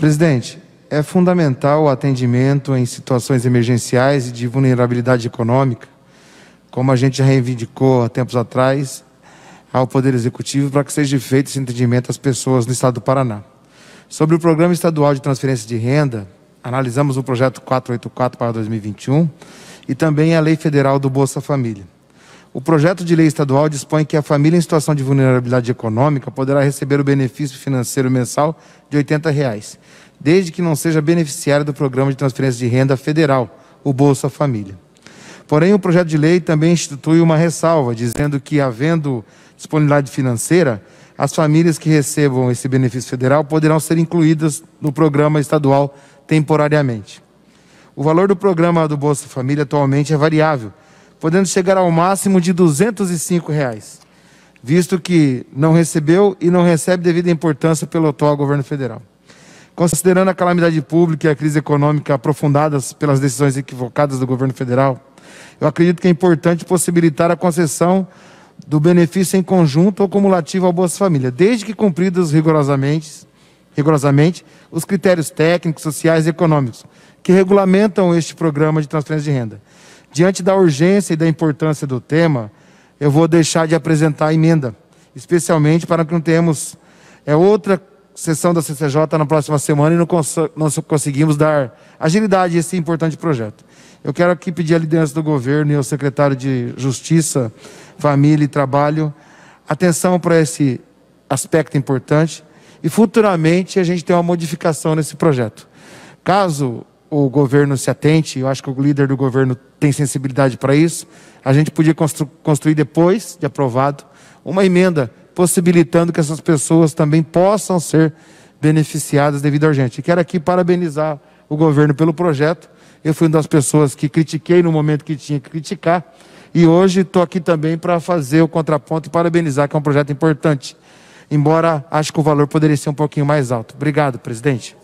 Presidente, é fundamental o atendimento em situações emergenciais e de vulnerabilidade econômica, como a gente já reivindicou há tempos atrás ao Poder Executivo, para que seja feito esse atendimento às pessoas no Estado do Paraná. Sobre o Programa Estadual de Transferência de Renda, analisamos o projeto 484 para 2021 e também a Lei Federal do Bolsa Família. O projeto de lei estadual dispõe que a família em situação de vulnerabilidade econômica poderá receber o benefício financeiro mensal de R$ 80,00, reais, desde que não seja beneficiária do Programa de Transferência de Renda Federal, o Bolsa Família. Porém, o projeto de lei também institui uma ressalva, dizendo que, havendo disponibilidade financeira, as famílias que recebam esse benefício federal poderão ser incluídas no programa estadual temporariamente. O valor do programa do Bolsa Família atualmente é variável, podendo chegar ao máximo de R$ 205, reais, visto que não recebeu e não recebe devida importância pelo atual governo federal. Considerando a calamidade pública e a crise econômica aprofundadas pelas decisões equivocadas do governo federal, eu acredito que é importante possibilitar a concessão do benefício em conjunto ou cumulativo ao Bolsa Família, desde que cumpridos rigorosamente, rigorosamente os critérios técnicos, sociais e econômicos que regulamentam este programa de transferência de renda Diante da urgência e da importância do tema, eu vou deixar de apresentar a emenda, especialmente para que não tenhamos é, outra sessão da CCJ na próxima semana e não, não conseguimos dar agilidade a esse importante projeto. Eu quero aqui pedir a liderança do governo e ao secretário de Justiça, Família e Trabalho atenção para esse aspecto importante e futuramente a gente tem uma modificação nesse projeto. Caso o governo se atente, eu acho que o líder do governo tem sensibilidade para isso, a gente podia constru construir depois de aprovado uma emenda possibilitando que essas pessoas também possam ser beneficiadas devido à urgência. quero aqui parabenizar o governo pelo projeto. Eu fui uma das pessoas que critiquei no momento que tinha que criticar. E hoje estou aqui também para fazer o contraponto e parabenizar, que é um projeto importante. Embora acho que o valor poderia ser um pouquinho mais alto. Obrigado, presidente.